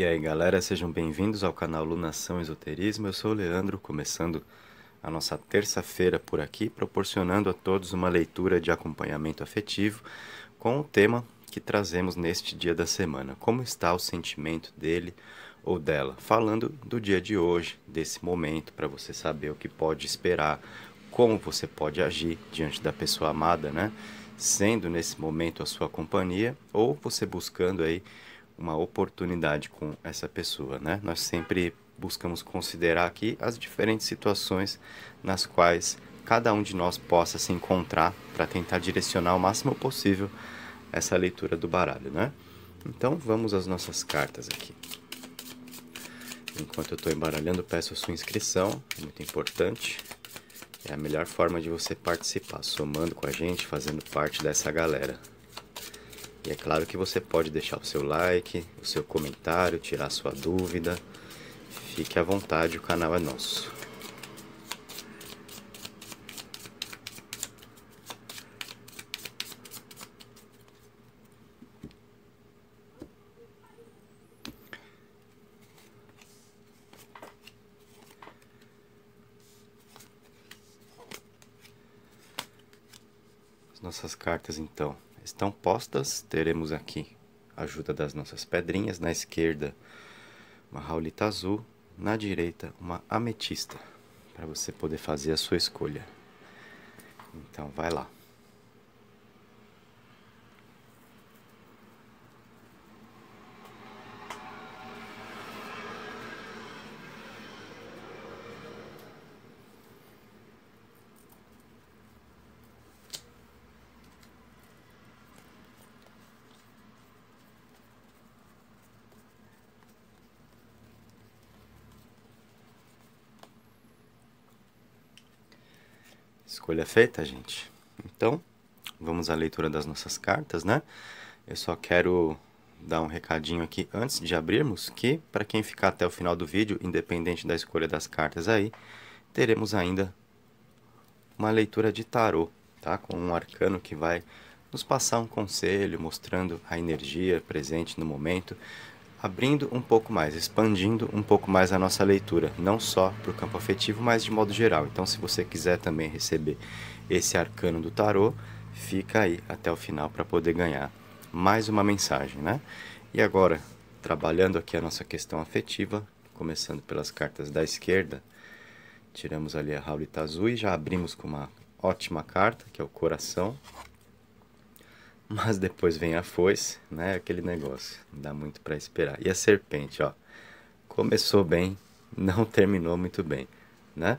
E aí galera, sejam bem-vindos ao canal Lunação Esoterismo. Eu sou o Leandro, começando a nossa terça-feira por aqui, proporcionando a todos uma leitura de acompanhamento afetivo com o tema que trazemos neste dia da semana. Como está o sentimento dele ou dela? Falando do dia de hoje, desse momento, para você saber o que pode esperar, como você pode agir diante da pessoa amada, né? Sendo nesse momento a sua companhia ou você buscando aí uma oportunidade com essa pessoa, né? Nós sempre buscamos considerar aqui as diferentes situações nas quais cada um de nós possa se encontrar para tentar direcionar o máximo possível essa leitura do baralho, né? Então vamos às nossas cartas aqui. Enquanto eu estou embaralhando, peço a sua inscrição, é muito importante. É a melhor forma de você participar, somando com a gente, fazendo parte dessa galera. E é claro que você pode deixar o seu like, o seu comentário, tirar sua dúvida. Fique à vontade, o canal é nosso. As nossas cartas então estão postas. Teremos aqui a ajuda das nossas pedrinhas. Na esquerda, uma raulita azul. Na direita, uma ametista, para você poder fazer a sua escolha. Então, vai lá. Escolha feita, gente. Então, vamos à leitura das nossas cartas, né? Eu só quero dar um recadinho aqui antes de abrirmos que para quem ficar até o final do vídeo, independente da escolha das cartas aí, teremos ainda uma leitura de tarô, tá? Com um arcano que vai nos passar um conselho, mostrando a energia presente no momento, abrindo um pouco mais, expandindo um pouco mais a nossa leitura, não só para o campo afetivo, mas de modo geral. Então, se você quiser também receber esse arcano do tarô, fica aí até o final para poder ganhar mais uma mensagem, né? E agora, trabalhando aqui a nossa questão afetiva, começando pelas cartas da esquerda, tiramos ali a Raulita Azul e já abrimos com uma ótima carta, que é o coração. Mas depois vem a foice, né? Aquele negócio, não dá muito para esperar. E a serpente, ó, começou bem, não terminou muito bem, né?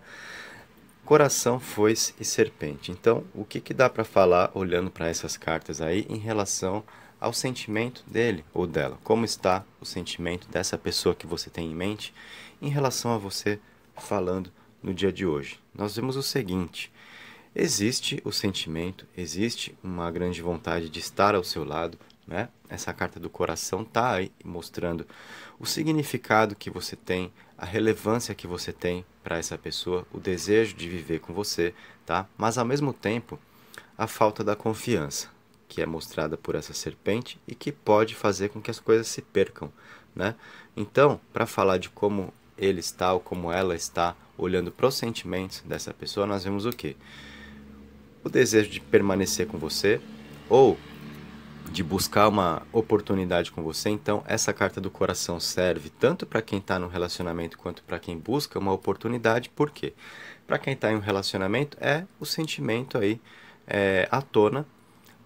Coração, foice e serpente. Então, o que, que dá para falar olhando para essas cartas aí em relação ao sentimento dele ou dela? Como está o sentimento dessa pessoa que você tem em mente em relação a você falando no dia de hoje? Nós vemos o seguinte: existe o sentimento, existe uma grande vontade de estar ao seu lado, né? Essa carta do coração está aí mostrando o significado que você tem, a relevância que você tem para essa pessoa, o desejo de viver com você, tá? Mas ao mesmo tempo, a falta da confiança, que é mostrada por essa serpente e que pode fazer com que as coisas se percam, né? Então, para falar de como ele está ou como ela está olhando para os sentimentos dessa pessoa, nós vemos o quê? o desejo de permanecer com você ou de buscar uma oportunidade com você. Então, essa carta do coração serve tanto para quem está no relacionamento quanto para quem busca uma oportunidade. Por quê? Para quem está em um relacionamento, é o sentimento aí é, à tona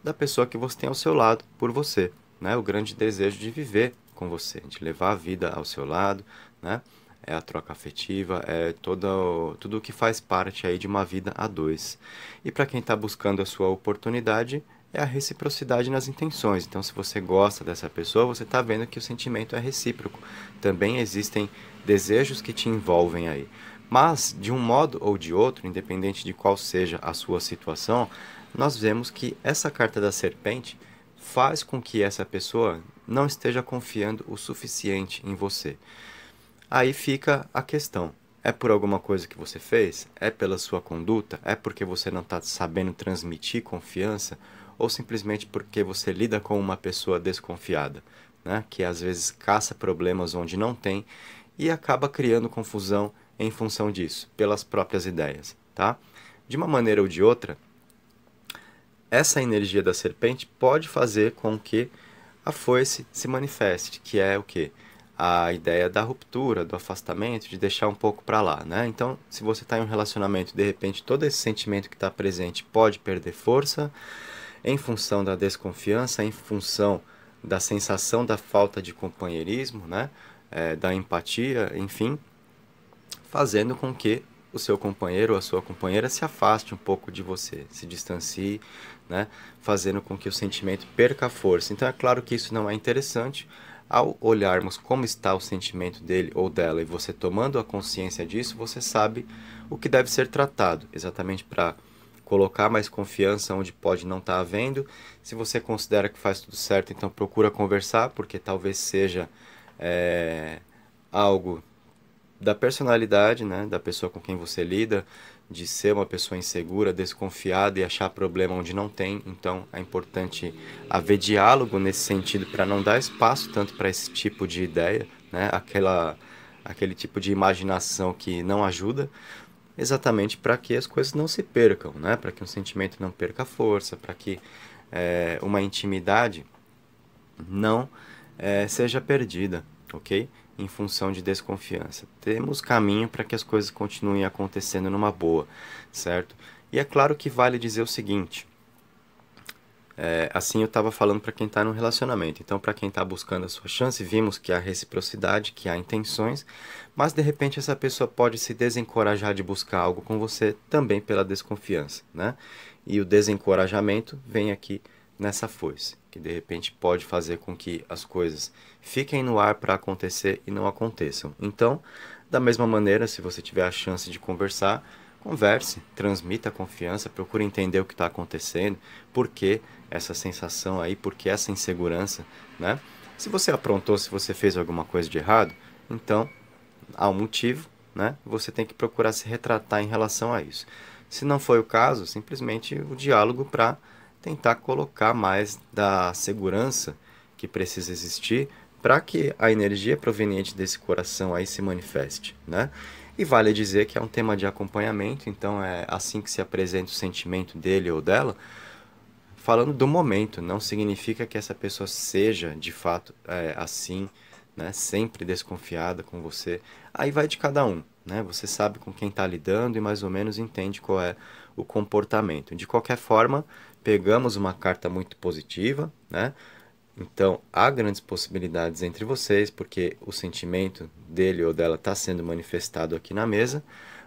da pessoa que você tem ao seu lado, por você. Né? O grande desejo de viver com você, de levar a vida ao seu lado, né? é a troca afetiva, é todo tudo o que faz parte aí de uma vida a dois. E para quem está buscando a sua oportunidade, é a reciprocidade nas intenções. Então, se você gosta dessa pessoa, você está vendo que o sentimento é recíproco. Também existem desejos que te envolvem aí. Mas, de um modo ou de outro, independente de qual seja a sua situação, nós vemos que essa carta da serpente faz com que essa pessoa não esteja confiando o suficiente em você. Aí fica a questão. É por alguma coisa que você fez? É pela sua conduta? É porque você não está sabendo transmitir confiança? Ou simplesmente porque você lida com uma pessoa desconfiada, né? que às vezes caça problemas onde não tem e acaba criando confusão em função disso, pelas próprias ideias. Tá? De uma maneira ou de outra, essa energia da serpente pode fazer com que a foice se manifeste, que é o quê? a ideia da ruptura, do afastamento, de deixar um pouco para lá, né? Então, se você está em um relacionamento, de repente todo esse sentimento que está presente pode perder força em função da desconfiança, em função da sensação da falta de companheirismo, né? É, da empatia, enfim, fazendo com que o seu companheiro ou a sua companheira se afaste um pouco de você, se distancie, né? fazendo com que o sentimento perca força. Então é claro que isso não é interessante, ao olharmos como está o sentimento dele ou dela e você tomando a consciência disso, você sabe o que deve ser tratado, exatamente para colocar mais confiança onde pode não estar tá havendo. Se você considera que faz tudo certo, então procura conversar, porque talvez seja é, algo da personalidade, né, da pessoa com quem você lida, de ser uma pessoa insegura, desconfiada e achar problema onde não tem. Então é importante haver diálogo nesse sentido para não dar espaço tanto para esse tipo de ideia, né? Aquela, aquele tipo de imaginação que não ajuda, exatamente para que as coisas não se percam, né? Para que um sentimento não perca força, para que é, uma intimidade não é, seja perdida, ok? em função de desconfiança. Temos caminho para que as coisas continuem acontecendo numa boa, certo? E é claro que vale dizer o seguinte. É, assim eu estava falando para quem está no relacionamento. Então, para quem está buscando a sua chance, vimos que há reciprocidade, que há intenções, mas de repente essa pessoa pode se desencorajar de buscar algo com você também pela desconfiança, né? E o desencorajamento vem aqui nessa foice que de repente pode fazer com que as coisas fiquem no ar para acontecer e não aconteçam. Então, da mesma maneira, se você tiver a chance de conversar, converse, transmita a confiança, procure entender o que está acontecendo, por que essa sensação aí, por que essa insegurança, né? Se você aprontou, se você fez alguma coisa de errado, então há um motivo, né? Você tem que procurar se retratar em relação a isso. Se não foi o caso, simplesmente o diálogo para tentar colocar mais da segurança que precisa existir para que a energia proveniente desse coração aí se manifeste, né? E vale dizer que é um tema de acompanhamento, então é assim que se apresenta o sentimento dele ou dela, falando do momento, não significa que essa pessoa seja de fato é, assim, né? Sempre desconfiada com você. Aí vai de cada um. Né? Você sabe com quem está lidando e mais ou menos entende qual é o comportamento. De qualquer forma, pegamos uma carta muito positiva, né? Então, há grandes possibilidades entre vocês, porque o sentimento dele ou dela está sendo manifestado aqui na mesa,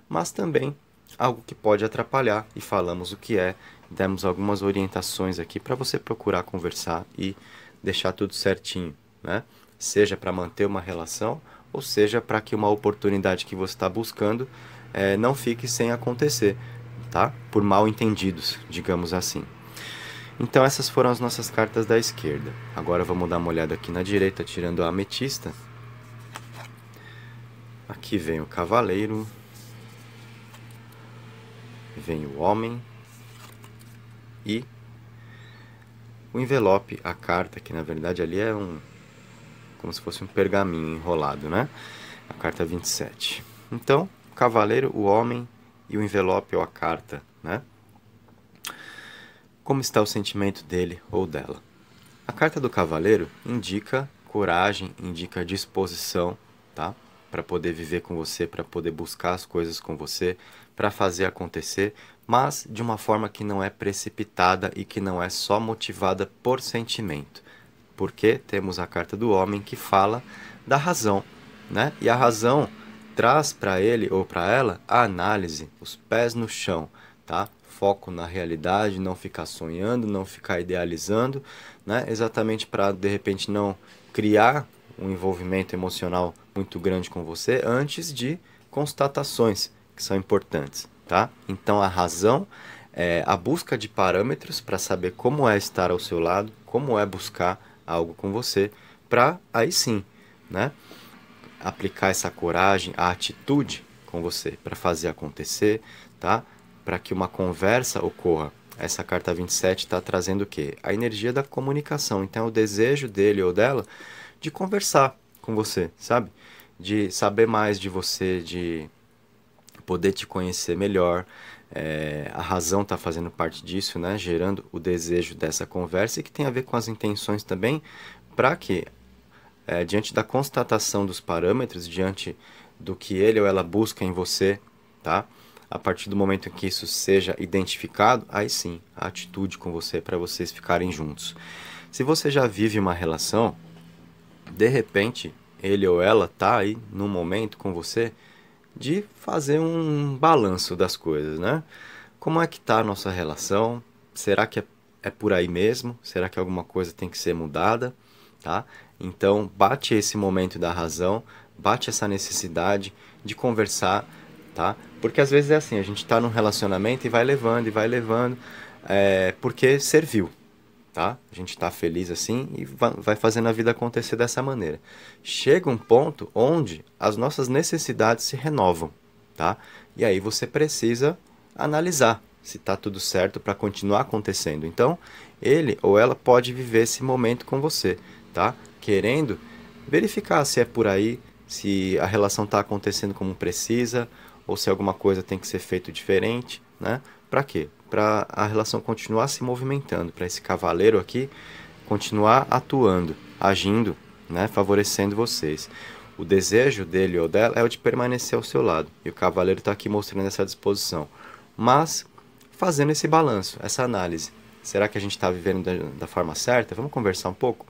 mas também algo que pode atrapalhar, e falamos o que é, demos algumas orientações aqui para você procurar conversar e deixar tudo certinho, né? Seja para manter uma relação ou seja, para que uma oportunidade que você está buscando é, não fique sem acontecer, tá? Por mal entendidos, digamos assim. Então essas foram as nossas cartas da esquerda. Agora vamos dar uma olhada aqui na direita, tirando a ametista. Aqui vem o cavaleiro. Vem o homem. E o envelope, a carta, que na verdade ali é um, como se fosse um pergaminho enrolado, né? A carta 27. Então, o cavaleiro, o homem e o envelope ou a carta, né? Como está o sentimento dele ou dela? A carta do cavaleiro indica coragem, indica disposição, tá? Para poder viver com você, para poder buscar as coisas com você, para fazer acontecer, mas de uma forma que não é precipitada e que não é só motivada por sentimento porque temos a carta do homem que fala da razão, né? E a razão traz para ele ou para ela a análise, os pés no chão, tá? Foco na realidade, não ficar sonhando, não ficar idealizando, né? Exatamente para de repente não criar um envolvimento emocional muito grande com você antes de constatações que são importantes, tá? Então a razão é a busca de parâmetros para saber como é estar ao seu lado, como é buscar algo com você, para aí sim, né? Aplicar essa coragem, a atitude com você para fazer acontecer, tá? Para que uma conversa ocorra. Essa carta 27 está trazendo o quê? A energia da comunicação. Então, é o desejo dele ou dela de conversar com você, sabe? De saber mais de você, de poder te conhecer melhor, é, a razão está fazendo parte disso, né? gerando o desejo dessa conversa e que tem a ver com as intenções também, para que, é, diante da constatação dos parâmetros, diante do que ele ou ela busca em você, tá? a partir do momento em que isso seja identificado, aí sim, a atitude com você para vocês ficarem juntos. Se você já vive uma relação, de repente ele ou ela está aí no momento com você de fazer um balanço das coisas, né? Como é que está a nossa relação? Será que é, é por aí mesmo? Será que alguma coisa tem que ser mudada? Tá? Então, bate esse momento da razão, bate essa necessidade de conversar, tá? Porque às vezes é assim, a gente está num relacionamento e vai levando, e vai levando, é, porque serviu, tá? A gente está feliz assim e vai fazendo a vida acontecer dessa maneira. Chega um ponto onde as nossas necessidades se renovam, tá? E aí você precisa analisar se está tudo certo para continuar acontecendo. Então, ele ou ela pode viver esse momento com você, tá? Querendo verificar se é por aí, se a relação está acontecendo como precisa, ou se alguma coisa tem que ser feito diferente, né? Para quê? para a relação continuar se movimentando, para esse cavaleiro aqui continuar atuando, agindo, né, favorecendo vocês. O desejo dele ou dela é o de permanecer ao seu lado. E o cavaleiro está aqui mostrando essa disposição. Mas fazendo esse balanço, essa análise. Será que a gente está vivendo da, da, forma certa? Vamos conversar um pouco?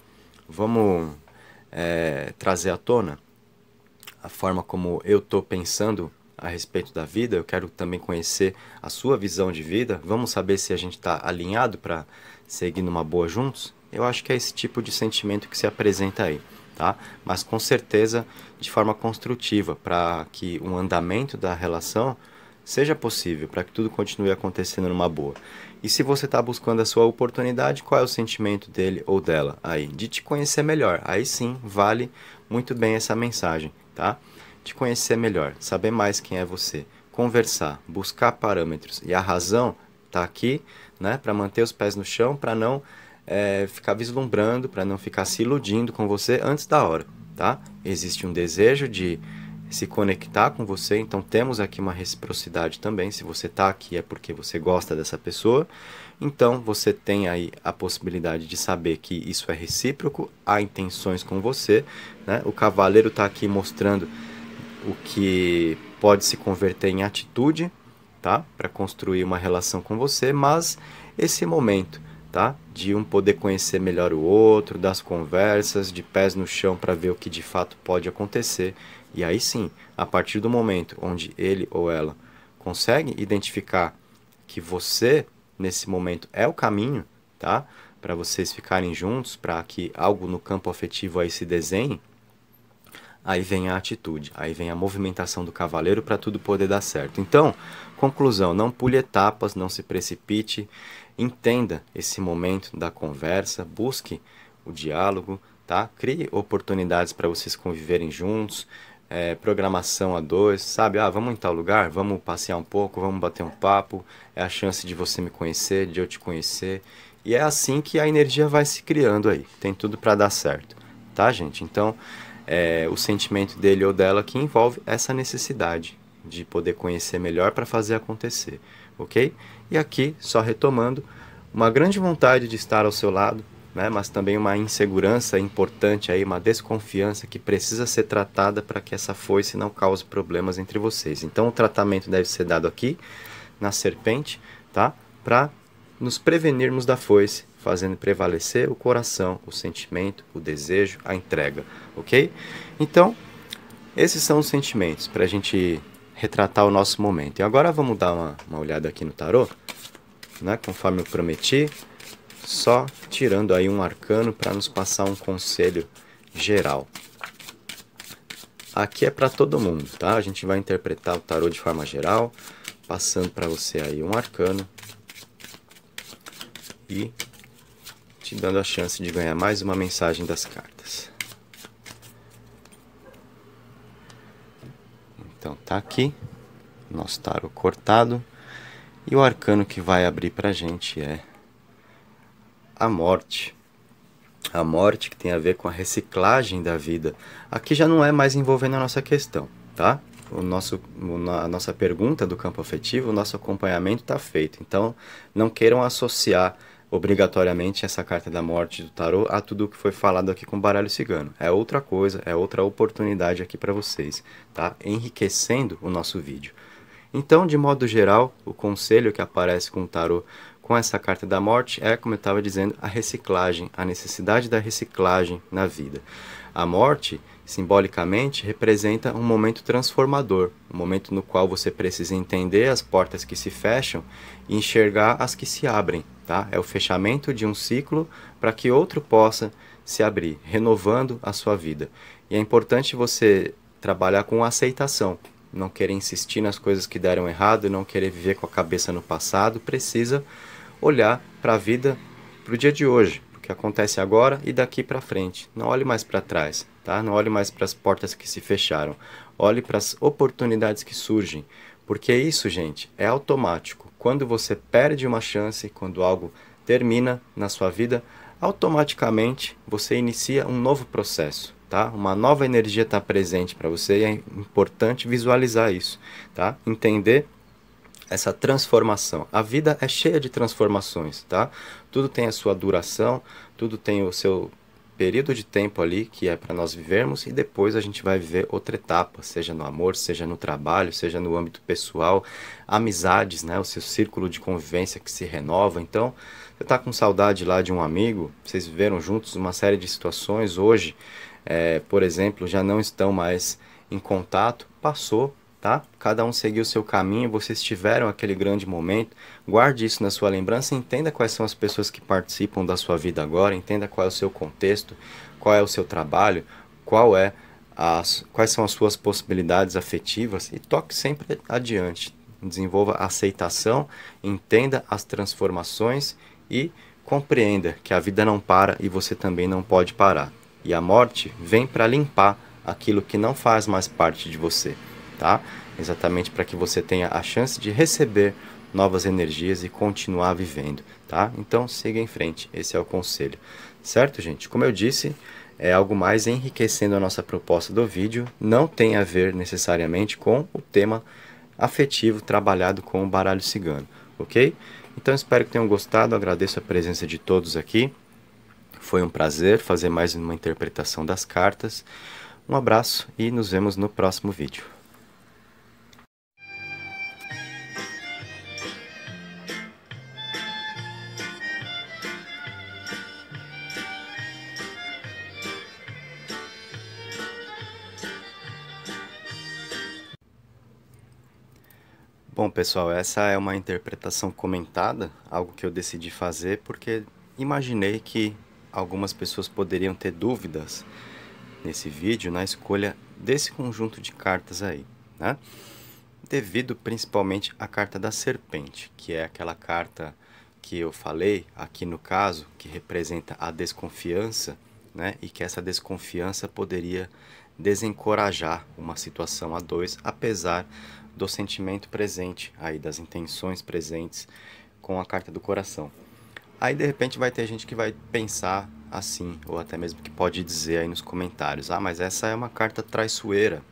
Vamos é, trazer à tona a forma como eu estou pensando a respeito da vida, eu quero também conhecer a sua visão de vida. Vamos saber se a gente está alinhado para seguir numa boa juntos? Eu acho que é esse tipo de sentimento que se apresenta aí, tá? Mas com certeza de forma construtiva, para que um andamento da relação seja possível, para que tudo continue acontecendo numa boa. E se você está buscando a sua oportunidade, qual é o sentimento dele ou dela aí? De te conhecer melhor. Aí sim, vale muito bem essa mensagem, tá? te conhecer melhor, saber mais quem é você, conversar, buscar parâmetros. E a razão está aqui né, para manter os pés no chão, para não é, ficar vislumbrando, para não ficar se iludindo com você antes da hora. Tá? Existe um desejo de se conectar com você, então temos aqui uma reciprocidade também. Se você está aqui é porque você gosta dessa pessoa, então você tem aí a possibilidade de saber que isso é recíproco, há intenções com você. Né? O cavaleiro está aqui mostrando o que pode se converter em atitude, tá? Para construir uma relação com você, mas esse momento, tá? De um poder conhecer melhor o outro, das conversas, de pés no chão para ver o que de fato pode acontecer. E aí sim, a partir do momento onde ele ou ela consegue identificar que você nesse momento é o caminho, tá? Para vocês ficarem juntos, para que algo no campo afetivo aí se desenhe, Aí vem a atitude, aí vem a movimentação do cavaleiro para tudo poder dar certo. Então, conclusão: não pule etapas, não se precipite, entenda esse momento da conversa, busque o diálogo, tá? Crie oportunidades para vocês conviverem juntos, é, programação a dois, sabe? Ah, vamos em tal lugar, vamos passear um pouco, vamos bater um papo, é a chance de você me conhecer, de eu te conhecer. E é assim que a energia vai se criando aí. Tem tudo para dar certo, tá, gente? Então, é, o sentimento dele ou dela que envolve essa necessidade de poder conhecer melhor para fazer acontecer, ok? E aqui, só retomando, uma grande vontade de estar ao seu lado, né? mas também uma insegurança importante aí, uma desconfiança que precisa ser tratada para que essa foice não cause problemas entre vocês. Então o tratamento deve ser dado aqui, na serpente, tá? Para nos prevenirmos da foice fazendo prevalecer o coração, o sentimento, o desejo, a entrega, ok? Então, esses são os sentimentos para a gente retratar o nosso momento. E agora vamos dar uma, uma olhada aqui no tarô, né? conforme eu prometi, só tirando aí um arcano para nos passar um conselho geral. Aqui é para todo mundo, tá? A gente vai interpretar o tarô de forma geral, passando para você aí um arcano e te dando a chance de ganhar mais uma mensagem das cartas. Então tá aqui, nosso tarot cortado, e o arcano que vai abrir pra gente é a morte. A morte que tem a ver com a reciclagem da vida. Aqui já não é mais envolvendo a nossa questão, tá? o nosso, a nossa pergunta do campo afetivo, o nosso acompanhamento está feito. Então, não queiram associar obrigatoriamente essa carta da morte do tarô a tudo o que foi falado aqui com o baralho cigano. É outra coisa, é outra oportunidade aqui para vocês, tá? Enriquecendo o nosso vídeo. Então, de modo geral, o conselho que aparece com o tarô com essa carta da morte é, como eu estava dizendo, a reciclagem, a necessidade da reciclagem na vida. A morte, simbolicamente, representa um momento transformador, um momento no qual você precisa entender as portas que se fecham e enxergar as que se abrem, Tá? É o fechamento de um ciclo para que outro possa se abrir, renovando a sua vida. E é importante você trabalhar com aceitação, não querer insistir nas coisas que deram errado, não querer viver com a cabeça no passado, precisa olhar para a vida, para o dia de hoje, o que acontece agora e daqui para frente. Não olhe mais para trás, tá? Não olhe mais para as portas que se fecharam. Olhe para as oportunidades que surgem, porque isso, gente, é automático quando você perde uma chance, quando algo termina na sua vida, automaticamente você inicia um novo processo, tá? Uma nova energia está presente para você e é importante visualizar isso, tá? Entender essa transformação. A vida é cheia de transformações, tá? Tudo tem a sua duração, tudo tem o seu período de tempo ali que é para nós vivermos e depois a gente vai viver outra etapa, seja no amor, seja no trabalho, seja no âmbito pessoal, amizades, né, o seu círculo de convivência que se renova. Então, você está com saudade lá de um amigo, vocês viveram juntos uma série de situações, hoje, é, por exemplo, já não estão mais em contato, passou, tá? Cada um seguiu o seu caminho, vocês tiveram aquele grande momento. Guarde isso na sua lembrança, entenda quais são as pessoas que participam da sua vida agora, entenda qual é o seu contexto, qual é o seu trabalho, qual é as, quais são as suas possibilidades afetivas e toque sempre adiante. Desenvolva aceitação, entenda as transformações e compreenda que a vida não para e você também não pode parar. E a morte vem para limpar aquilo que não faz mais parte de você, tá? exatamente para que você tenha a chance de receber novas energias e continuar vivendo, tá? Então siga em frente, esse é o conselho. Certo, gente? Como eu disse, é algo mais enriquecendo a nossa proposta do vídeo, não tem a ver necessariamente com o tema afetivo trabalhado com o baralho cigano, ok? Então espero que tenham gostado, agradeço a presença de todos aqui. Foi um prazer fazer mais uma interpretação das cartas. Um abraço e nos vemos no próximo vídeo. Bom, pessoal, essa é uma interpretação comentada, algo que eu decidi fazer porque imaginei que algumas pessoas poderiam ter dúvidas nesse vídeo na escolha desse conjunto de cartas aí, né? Devido principalmente à carta da serpente, que é aquela carta que eu falei aqui no caso, que representa a desconfiança, né? E que essa desconfiança poderia desencorajar uma situação a dois, apesar do sentimento presente aí, das intenções presentes com a carta do coração. Aí de repente vai ter gente que vai pensar assim, ou até mesmo que pode dizer aí nos comentários: ah, mas essa é uma carta traiçoeira,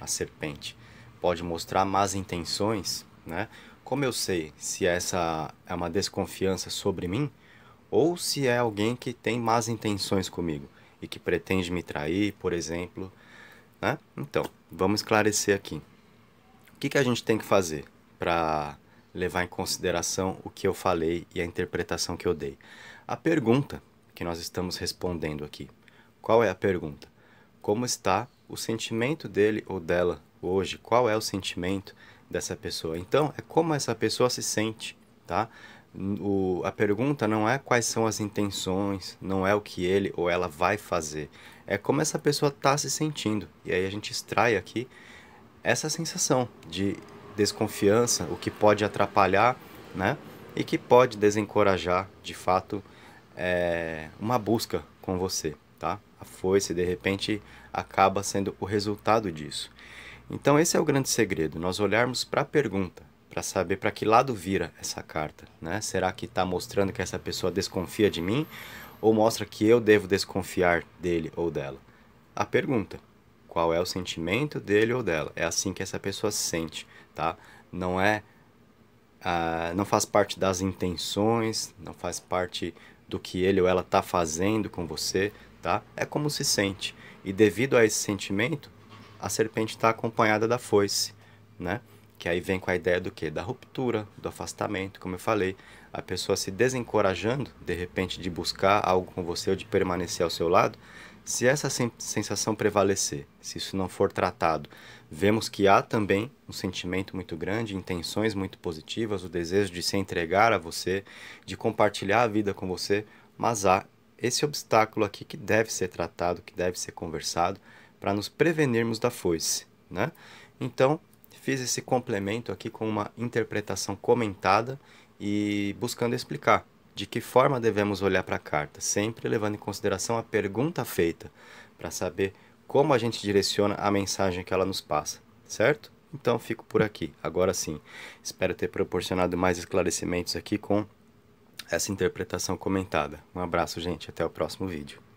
a serpente. Pode mostrar más intenções, né? Como eu sei se essa é uma desconfiança sobre mim ou se é alguém que tem más intenções comigo e que pretende me trair, por exemplo, né? Então, vamos esclarecer aqui. O que, que a gente tem que fazer para levar em consideração o que eu falei e a interpretação que eu dei? A pergunta que nós estamos respondendo aqui. Qual é a pergunta? Como está o sentimento dele ou dela hoje? Qual é o sentimento dessa pessoa? Então, é como essa pessoa se sente, tá? O, a pergunta não é quais são as intenções, não é o que ele ou ela vai fazer, é como essa pessoa está se sentindo. E aí a gente extrai aqui essa sensação de desconfiança, o que pode atrapalhar, né? E que pode desencorajar, de fato, é, uma busca com você, tá? A foice, de repente, acaba sendo o resultado disso. Então, esse é o grande segredo, nós olharmos para a pergunta para saber para que lado vira essa carta, né? Será que está mostrando que essa pessoa desconfia de mim ou mostra que eu devo desconfiar dele ou dela? A pergunta: qual é o sentimento dele ou dela? É assim que essa pessoa se sente, tá? Não é ah, não faz parte das intenções, não faz parte do que ele ou ela está fazendo com você, tá? É como se sente. E devido a esse sentimento, a serpente está acompanhada da foice, né? que aí vem com a ideia do que? Da ruptura, do afastamento, como eu falei, a pessoa se desencorajando de repente de buscar algo com você ou de permanecer ao seu lado, se essa sensação prevalecer, se isso não for tratado, vemos que há também um sentimento muito grande, intenções muito positivas, o desejo de se entregar a você, de compartilhar a vida com você, mas há esse obstáculo aqui que deve ser tratado, que deve ser conversado para nos prevenirmos da foice, né? Então, fiz esse complemento aqui com uma interpretação comentada e buscando explicar de que forma devemos olhar para a carta, sempre levando em consideração a pergunta feita, para saber como a gente direciona a mensagem que ela nos passa, certo? Então fico por aqui. Agora sim, espero ter proporcionado mais esclarecimentos aqui com essa interpretação comentada. Um abraço, gente, até o próximo vídeo.